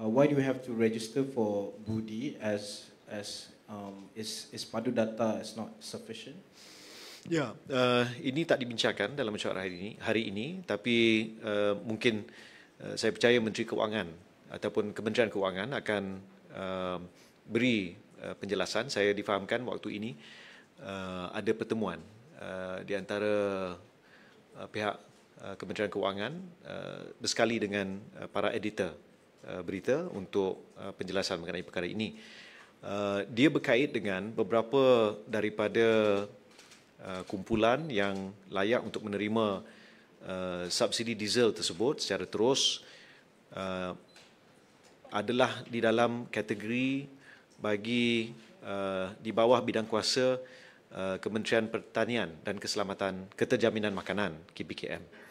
uh, why do you have to register for Budi as as um, is is padu data is not sufficient? Ya, yeah, uh, ini tak dibincangkan dalam mesyuarat hari ini. Hari ini, tapi uh, mungkin uh, saya percaya Menteri Kewangan ataupun Kementerian Kewangan akan uh, beri uh, penjelasan. Saya difahamkan waktu ini uh, ada pertemuan uh, di antara uh, pihak uh, Kementerian Kewangan uh, bersekali dengan uh, para editor Eh, berita untuk eh, penjelasan mengenai perkara ini. Eh, dia berkait dengan beberapa daripada kumpulan yang layak untuk menerima subsidi diesel tersebut secara terus adalah di dalam kategori bagi di bawah bidang kuasa Kementerian Pertanian dan Keselamatan Keterjaminan Makanan KPKM.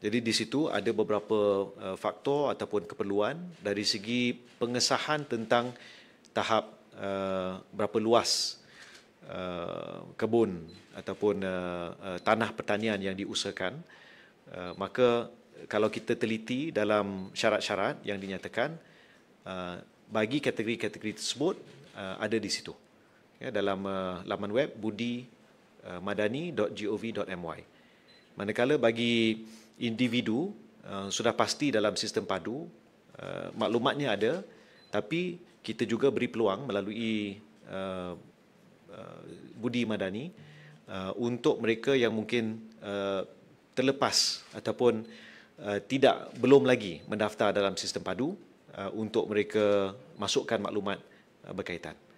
Jadi di situ ada beberapa uh, faktor ataupun keperluan dari segi pengesahan tentang tahap uh, berapa luas uh, kebun ataupun uh, uh, tanah pertanian yang diusahakan. Uh, maka kalau kita teliti dalam syarat-syarat yang dinyatakan uh, bagi kategori-kategori tersebut uh, ada di situ. Ya, dalam uh, laman web budi uh, madani.gov.my. Manakala bagi individu uh, sudah pasti dalam sistem padu uh, maklumatnya ada tapi kita juga beri peluang melalui uh, uh, budi madani uh, untuk mereka yang mungkin uh, terlepas ataupun uh, tidak belum lagi mendaftar dalam sistem padu uh, untuk mereka masukkan maklumat uh, berkaitan